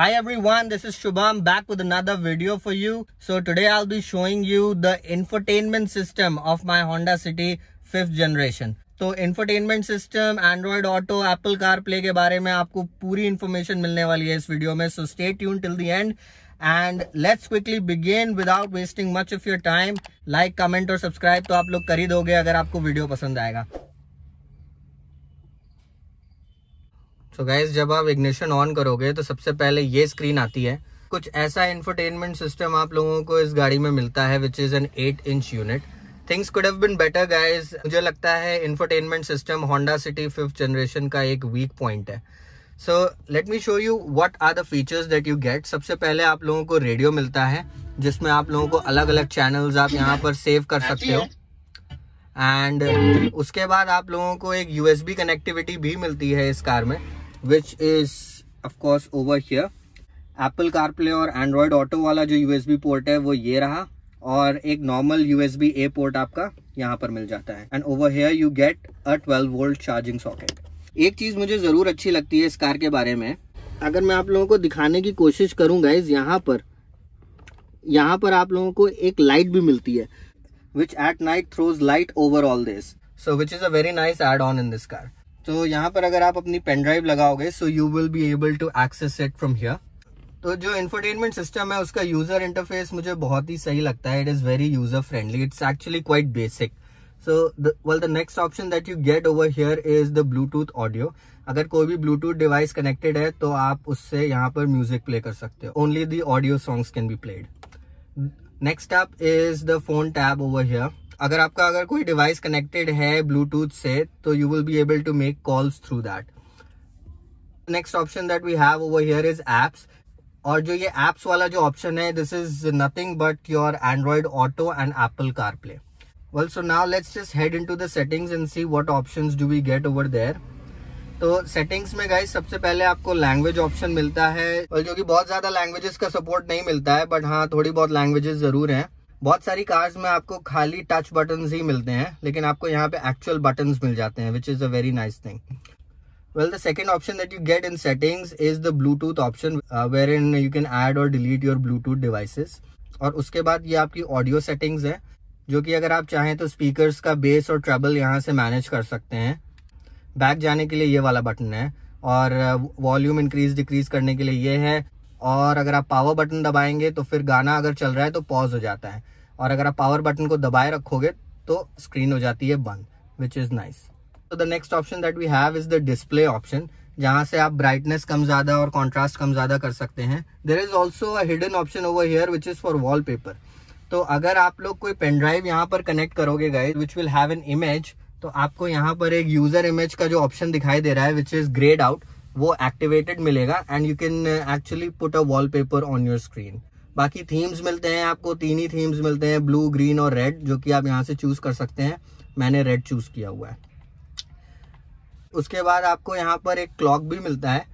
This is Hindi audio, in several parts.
Hi everyone, this is Shubham back with another video for you. So today I'll be showing you the infotainment system of my Honda City 5th generation. तो infotainment system Android auto Apple car CarPlay के बारे में आपको पूरी इन्फॉर्मेशन मिलने वाली है इस वीडियो में so stay tune till the end end let's quickly begin without wasting much of your time like comment और सब्सक्राइब तो आप लोग कर ही दोगे अगर आपको वीडियो पसंद आएगा सो so गाइज जब आप इग्निशन ऑन करोगे तो सबसे पहले ये स्क्रीन आती है कुछ ऐसा इंफरटेनमेंट सिस्टम आप लोगों को इस गाड़ी में मिलता है which is an eight inch unit things could have been better guys मुझे लगता है infotainment system Honda City fifth generation का एक वीक पॉइंट है so let me show you what are the features that you get सबसे पहले आप लोगों को रेडियो मिलता है जिसमें आप लोगों को अलग अलग चैनल्स आप यहाँ पर सेव कर सकते हो एंड उसके बाद आप लोगों को एक यूएसबी कनेक्टिविटी भी मिलती है इस कार में which is of course over here Apple CarPlay और एंड्रॉयड ऑटो वाला जो बी पोर्ट है वो ये रहा और एक नॉर्मल बी ए पोर्ट आपका यहाँ पर मिल जाता है and over here you get a 12 volt charging socket एक चीज मुझे जरूर अच्छी लगती है इस कार के बारे में अगर मैं आप लोगों को दिखाने की कोशिश करूंगा इस यहाँ पर यहाँ पर आप लोगों को एक लाइट भी मिलती है which at night throws light over all this so which is a very nice add on in this car तो यहाँ पर अगर आप अपनी पेन ड्राइव लगाओगे so you will be able to access it from here तो जो इन्फोटेनमेंट सिस्टम है उसका यूजर इंटरफेस मुझे बहुत ही सही लगता है it is very user friendly it's actually quite basic so well the next option that you get over here is the bluetooth audio अगर कोई भी ब्लूटूथ डिवाइस कनेक्टेड है तो आप उससे यहाँ पर म्यूजिक प्ले कर सकते हो only the audio songs can be played next tap is the phone tab over here अगर आपका अगर कोई डिवाइस कनेक्टेड है ब्लूटूथ से तो you will be able to make calls through that next option that we have over here is apps और जो ये एप्स वाला जो ऑप्शन है this is nothing but your android auto and apple car play well so now let's just head into the settings and see what option do we get over there तो सेटिंग्स में गाइस सबसे पहले आपको लैंग्वेज ऑप्शन मिलता है और जो कि बहुत ज्यादा लैंग्वेजेस का सपोर्ट नहीं मिलता है बट हाँ थोड़ी बहुत लैंग्वेजेस जरूर हैं बहुत सारी कार्स में आपको खाली टच बटन ही मिलते हैं लेकिन आपको यहाँ पे एक्चुअल बटन मिल जाते हैं which is a very nice thing well the second option that you get in settings is the bluetooth option wherein you can add और डिलीट योर ब्लूटूथ devices और उसके बाद ये आपकी ऑडियो सेटिंग्स है जो कि अगर आप चाहें तो स्पीकर्स का बेस और ट्रेबल यहाँ से मैनेज कर सकते हैं बैक जाने के लिए ये वाला बटन है और वॉल्यूम इंक्रीज डिक्रीज करने के लिए ये है और अगर आप पावर बटन दबाएंगे तो फिर गाना अगर चल रहा है तो पॉज हो जाता है और अगर आप पावर बटन को दबाए रखोगे तो स्क्रीन हो जाती है बंद विच इज़ नाइस तो the next option that we have is the display option जहाँ से आप ब्राइटनेस कम ज़्यादा और कॉन्ट्रास्ट कम ज़्यादा कर सकते हैं there is also hidden option over here which is for wallpaper तो अगर आप लोग कोई पेन ड्राइव यहाँ पर कनेक्ट करोगे गए which will have an image तो आपको यहाँ पर एक यूजर इमेज का जो ऑप्शन दिखाई दे रहा है विच इज़ ग्रेड आउट वो एक्टिवेटेड मिलेगा and you can actually put a wallpaper on your screen बाकी थीम्स मिलते हैं आपको तीन ही थीम्स मिलते हैं ब्लू ग्रीन और रेड जो कि आप यहाँ से चूज़ कर सकते हैं मैंने रेड चूज़ किया हुआ है उसके बाद आपको यहाँ पर एक क्लॉक भी मिलता है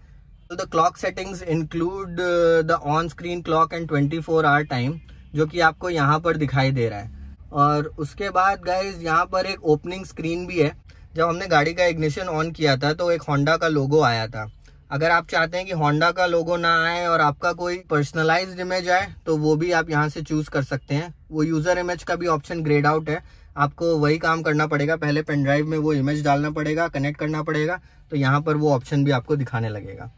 the clock settings include the on screen clock and 24 four hour time जो कि आपको यहाँ पर दिखाई दे रहा है और उसके बाद गाइज यहाँ पर एक ओपनिंग स्क्रीन भी है जब हमने गाड़ी का इग्निशन ऑन किया था तो एक होंडा का लोगो आया था अगर आप चाहते हैं कि होंडा का लोगो ना आए और आपका कोई पर्सनलाइज्ड इमेज आए तो वो भी आप यहाँ से चूज कर सकते हैं वो यूजर इमेज का भी ऑप्शन ग्रेड आउट है आपको वही काम करना पड़ेगा पहले पेन ड्राइव में वो इमेज डालना पड़ेगा कनेक्ट करना पड़ेगा तो यहाँ पर वो ऑप्शन भी आपको दिखाने लगेगा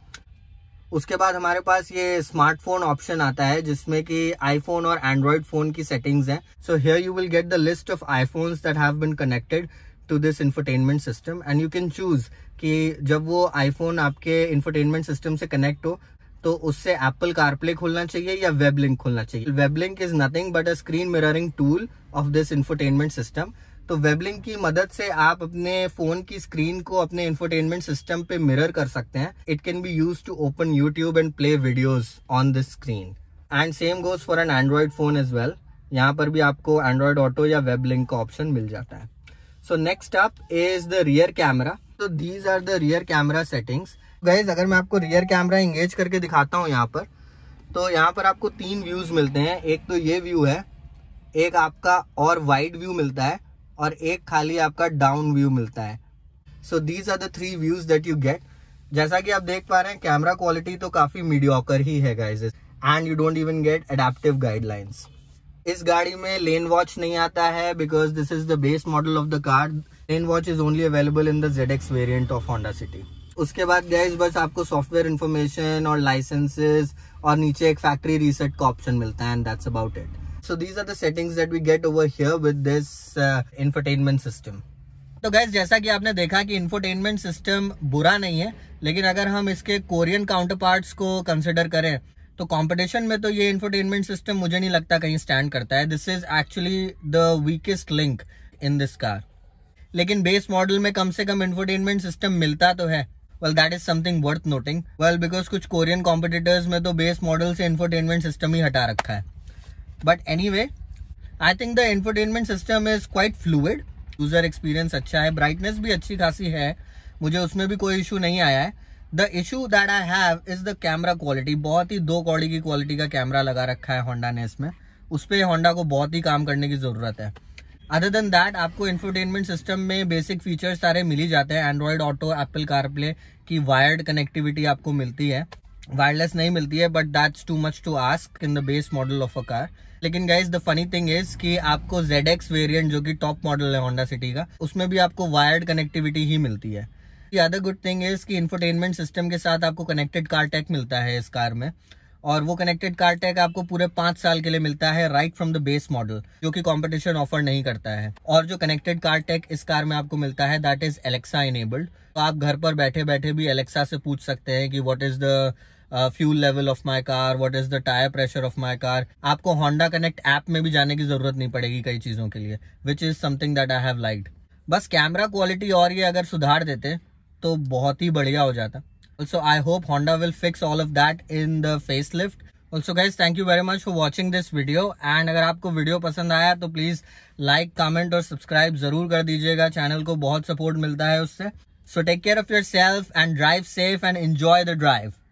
उसके बाद हमारे पास ये स्मार्टफोन ऑप्शन आता है जिसमें कि आईफोन और एंड्रॉयड फोन की सेटिंग्स हैं so here you will get the list of iPhones that have been connected to this infotainment system and you can choose कि जब वो आईफोन आपके इंफोटेनमेंट सिस्टम से कनेक्ट हो तो उससे एप्पल कारप्ले खोलना चाहिए या वेब लिंक खोलना चाहिए web link is nothing but a screen mirroring tool of this infotainment system तो वेब लिंक की मदद से आप अपने फोन की स्क्रीन को अपने इंफोटेनमेंट सिस्टम पे मिरर कर सकते हैं it can be use to open YouTube and play videos on this screen and same goes for an android phone as well यहाँ पर भी आपको एंड्रॉयड ऑटो या वेब लिंक का ऑप्शन मिल जाता है so next up is the rear camera तो these are the rear camera settings guys अगर मैं आपको रियर कैमरा इंगेज करके दिखाता हूँ यहाँ पर तो यहाँ पर आपको तीन व्यूज मिलते हैं एक तो ये व्यू है एक आपका और वाइड व्यू मिलता है और एक खाली आपका डाउन व्यू मिलता है so these are the three views that you get जैसा कि आप देख पा रहे हैं कैमरा क्वालिटी तो काफी मीडियोकर ही है guys and you don't even get adaptive guidelines इस गाड़ी में लेन वॉच नहीं आता है because this is the base model of the car lane watch is only available in the Z X variant of Honda City उसके बाद गैस बस आपको सॉफ्टवेयर इन्फॉर्मेशन और लाइसेंसेज और नीचे एक फैक्ट्री रीसेट का ऑप्शन मिलता है and that's about it so these are the settings that we get over here with this infotainment system तो गैस जैसा कि आपने देखा कि इंफोटेनमेंट सिस्टम बुरा नहीं है लेकिन अगर हम इसके कोरियन काउंटर पार्ट को कंसिडर करें तो कंपटीशन में तो ये इंफोटेनमेंट सिस्टम मुझे नहीं लगता कहीं स्टैंड करता है this is actually the weakest link in this car लेकिन बेस मॉडल में कम से कम इंफोटेनमेंट सिस्टम मिलता तो है well that is something worth noting well because कुछ कोरियन कॉम्पिटिटर्स में तो बेस मॉडल से इन्फोटेनमेंट सिस्टम ही हटा रखा है but anyway I think the infotainment system is quite fluid user experience अच्छा है ब्राइटनेस भी अच्छी खासी है मुझे उसमें भी कोई इशू नहीं आया है the issue that I have is the camera quality बहुत ही दो कौड़ी की क्वालिटी का कैमरा लगा रखा है होंडा ने इसमें उस पर होंडा को बहुत ही काम करने की ज़रूरत है अदर देन दैट आपको इंफोटेनमेंट सिस्टम में बेसिक फीचर्स सारे मिल ही जाते हैं एंड्रॉयड ऑटो एप्पल कारप्ले की वायर्ड कनेक्टिविटी आपको मिलती है वायरलेस नहीं मिलती है but that's too much to ask in the base model of a car लेकिन guys the funny thing is कि आपको जेड एक्स वेरियंट जो कि टॉप मॉडल है होंडा सिटी का उसमें भी आपको वायर्ड कनेक्टिविटी ही मिलती है other good thing is is कि सिस्टम के साथ आपको कनेक्टेड कार टैक मिलता है इस कार में और वो कनेक्टेड कार टैक आपको पूरे पांच साल के लिए मिलता है right from the base model जो कि कंपटीशन ऑफर नहीं करता है और जो कनेक्टेड कार टैक इस कार में आपको मिलता है दैट इज एलेक्सा इनेबल्ड तो आप घर पर बैठे बैठे भी एलेक्सा से पूछ सकते हैं कि what is the fuel level of my car what is the tyre pressure of my car आपको होंडा कनेक्ट ऐप में भी जाने की जरूरत नहीं पड़ेगी कई चीजों के लिए which is something that I have like बस कैमरा क्वालिटी और ये अगर सुधार देते तो बहुत ही बढ़िया हो जाता also I hope Honda will fix all of that in the facelift also guys thank you very much for watching this video and अगर आपको वीडियो पसंद आया तो प्लीज़ लाइक कमेंट और सब्सक्राइब जरूर कर दीजिएगा चैनल को बहुत सपोर्ट मिलता है उससे so take care of yourself and drive safe and enjoy the drive